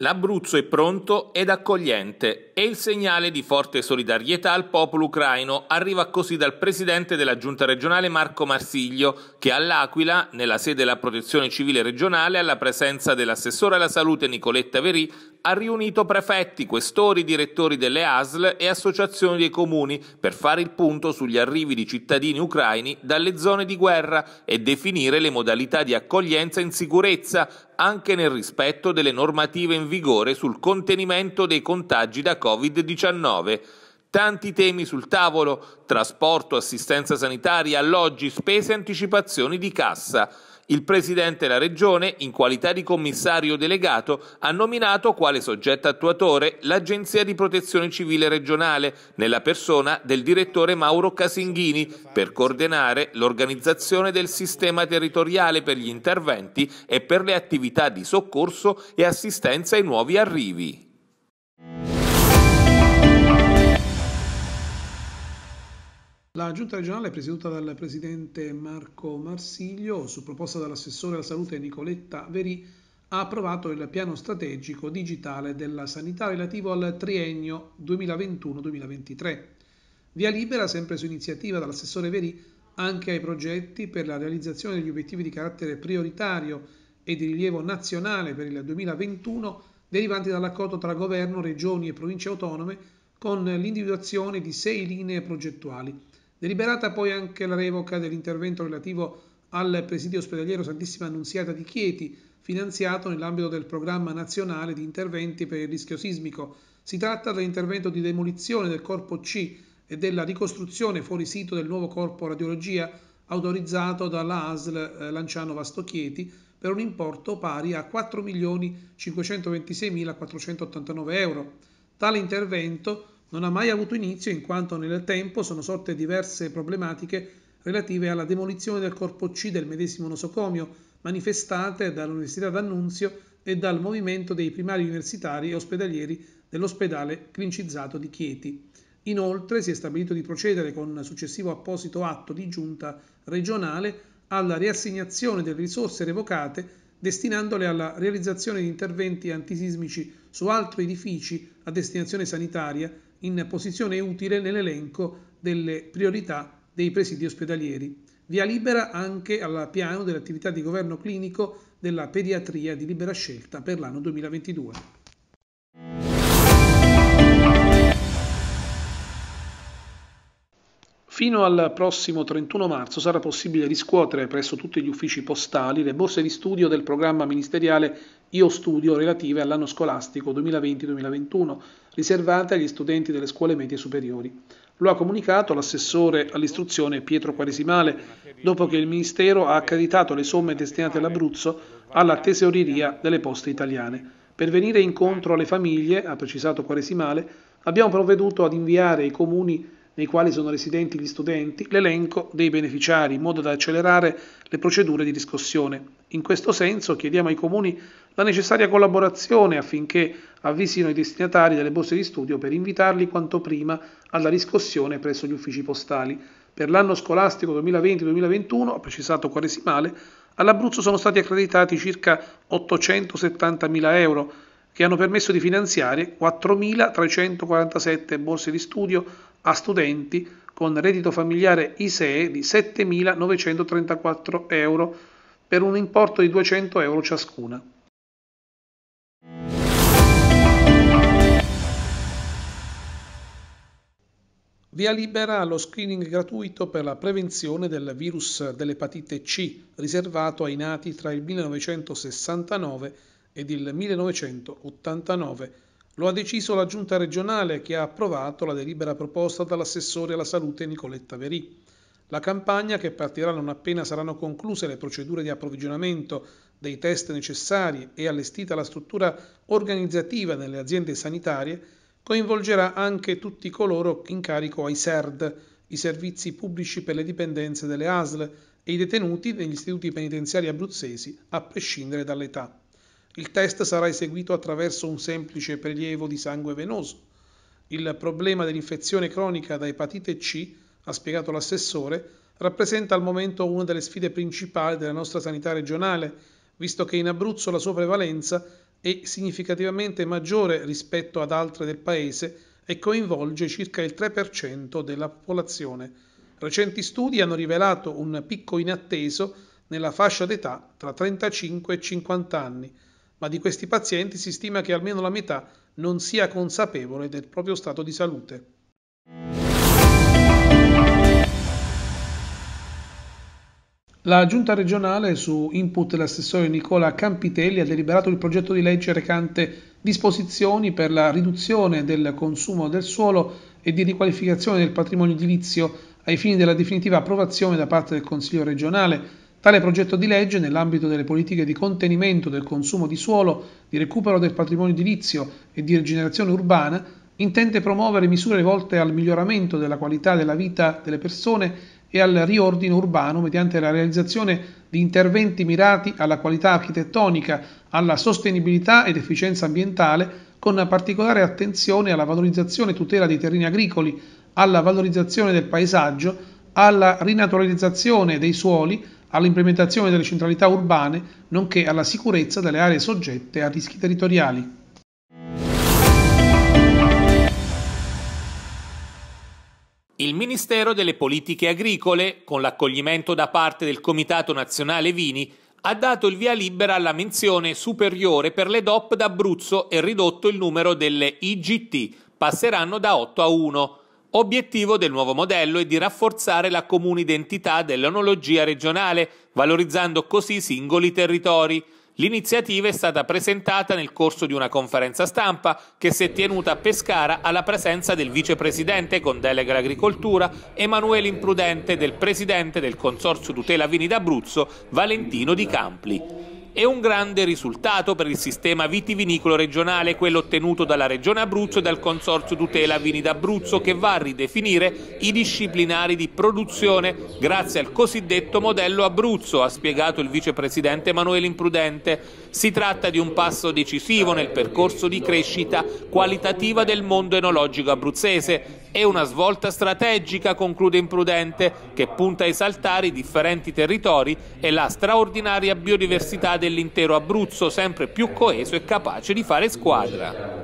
L'Abruzzo è pronto ed accogliente e il segnale di forte solidarietà al popolo ucraino arriva così dal presidente della giunta regionale Marco Marsiglio che all'Aquila, nella sede della protezione civile regionale, alla presenza dell'assessore alla salute Nicoletta Verì, ha riunito prefetti, questori, direttori delle ASL e associazioni dei comuni per fare il punto sugli arrivi di cittadini ucraini dalle zone di guerra e definire le modalità di accoglienza in sicurezza, anche nel rispetto delle normative in vigore sul contenimento dei contagi da Covid-19 tanti temi sul tavolo, trasporto, assistenza sanitaria, alloggi, spese e anticipazioni di cassa. Il Presidente della Regione, in qualità di commissario delegato, ha nominato quale soggetto attuatore l'Agenzia di Protezione Civile Regionale, nella persona del direttore Mauro Casinghini, per coordinare l'organizzazione del sistema territoriale per gli interventi e per le attività di soccorso e assistenza ai nuovi arrivi. La giunta regionale presieduta dal presidente Marco Marsiglio, su proposta dell'assessore alla salute Nicoletta Veri, ha approvato il piano strategico digitale della sanità relativo al triennio 2021-2023. Via libera, sempre su iniziativa dell'assessore Veri, anche ai progetti per la realizzazione degli obiettivi di carattere prioritario e di rilievo nazionale per il 2021 derivanti dall'accordo tra governo, regioni e province autonome con l'individuazione di sei linee progettuali Deliberata poi anche la revoca dell'intervento relativo al presidio ospedaliero Santissima Annunziata di Chieti, finanziato nell'ambito del programma nazionale di interventi per il rischio sismico. Si tratta dell'intervento di demolizione del corpo C e della ricostruzione fuori sito del nuovo corpo radiologia autorizzato dalla ASL eh, Lanciano Vasto Chieti per un importo pari a 4.526.489 euro. Tale intervento non ha mai avuto inizio in quanto nel tempo sono sorte diverse problematiche relative alla demolizione del corpo C del medesimo nosocomio, manifestate dall'Università d'Annunzio e dal movimento dei primari universitari e ospedalieri dell'ospedale clincizzato di Chieti. Inoltre si è stabilito di procedere con successivo apposito atto di giunta regionale alla riassegnazione delle risorse revocate destinandole alla realizzazione di interventi antisismici su altri edifici a destinazione sanitaria in posizione utile nell'elenco delle priorità dei presidi ospedalieri. Via libera anche al piano dell'attività di governo clinico della pediatria di libera scelta per l'anno 2022. Fino al prossimo 31 marzo sarà possibile riscuotere presso tutti gli uffici postali le borse di studio del programma ministeriale io studio relative all'anno scolastico 2020-2021, riservate agli studenti delle scuole medie superiori. Lo ha comunicato l'assessore all'istruzione Pietro Quaresimale, dopo che il Ministero ha accreditato le somme destinate all'Abruzzo alla tesoreria delle poste italiane. Per venire incontro alle famiglie, ha precisato Quaresimale, abbiamo provveduto ad inviare ai comuni nei quali sono residenti gli studenti, l'elenco dei beneficiari in modo da accelerare le procedure di riscossione. In questo senso chiediamo ai comuni la necessaria collaborazione affinché avvisino i destinatari delle borse di studio per invitarli quanto prima alla riscossione presso gli uffici postali. Per l'anno scolastico 2020-2021, ha precisato Quaresimale, all'Abruzzo sono stati accreditati circa 870.000 euro che hanno permesso di finanziare 4.347 borse di studio a studenti con reddito familiare ISEE di 7.934 euro per un importo di 200 euro ciascuna. Via libera lo screening gratuito per la prevenzione del virus dell'epatite C, riservato ai nati tra il 1969 ed il 1989 lo ha deciso la giunta regionale che ha approvato la delibera proposta dall'assessore alla salute Nicoletta Verì. La campagna, che partirà non appena saranno concluse le procedure di approvvigionamento dei test necessari e allestita la struttura organizzativa nelle aziende sanitarie, coinvolgerà anche tutti coloro in carico ai SERD, i servizi pubblici per le dipendenze delle ASL e i detenuti negli istituti penitenziari abruzzesi, a prescindere dall'età. Il test sarà eseguito attraverso un semplice prelievo di sangue venoso. Il problema dell'infezione cronica da epatite C, ha spiegato l'assessore, rappresenta al momento una delle sfide principali della nostra sanità regionale, visto che in Abruzzo la sua prevalenza è significativamente maggiore rispetto ad altre del paese e coinvolge circa il 3% della popolazione. Recenti studi hanno rivelato un picco inatteso nella fascia d'età tra 35 e 50 anni, ma di questi pazienti si stima che almeno la metà non sia consapevole del proprio stato di salute. La giunta regionale, su input dell'assessore Nicola Campitelli, ha deliberato il progetto di legge recante disposizioni per la riduzione del consumo del suolo e di riqualificazione del patrimonio edilizio ai fini della definitiva approvazione da parte del Consiglio regionale Tale progetto di legge, nell'ambito delle politiche di contenimento del consumo di suolo, di recupero del patrimonio edilizio e di rigenerazione urbana, intende promuovere misure volte al miglioramento della qualità della vita delle persone e al riordino urbano mediante la realizzazione di interventi mirati alla qualità architettonica, alla sostenibilità ed efficienza ambientale, con particolare attenzione alla valorizzazione e tutela dei terreni agricoli, alla valorizzazione del paesaggio, alla rinaturalizzazione dei suoli, all'implementazione delle centralità urbane, nonché alla sicurezza delle aree soggette a rischi territoriali. Il Ministero delle Politiche Agricole, con l'accoglimento da parte del Comitato Nazionale Vini, ha dato il via libera alla menzione superiore per le DOP d'Abruzzo e ridotto il numero delle IGT, passeranno da 8 a 1. Obiettivo del nuovo modello è di rafforzare la comune identità dell'onologia regionale, valorizzando così singoli territori. L'iniziativa è stata presentata nel corso di una conferenza stampa che si è tenuta a Pescara alla presenza del vicepresidente con delega all'agricoltura Emanuele Imprudente e del presidente del Consorzio Tutela Vini d'Abruzzo Valentino Di Campli. È un grande risultato per il sistema vitivinicolo regionale, quello ottenuto dalla Regione Abruzzo e dal Consorzio Tutela Vini d'Abruzzo, che va a ridefinire i disciplinari di produzione grazie al cosiddetto modello Abruzzo, ha spiegato il vicepresidente Emanuele Imprudente. Si tratta di un passo decisivo nel percorso di crescita qualitativa del mondo enologico abruzzese, è una svolta strategica, conclude Imprudente, che punta a esaltare i differenti territori e la straordinaria biodiversità dell'intero Abruzzo, sempre più coeso e capace di fare squadra.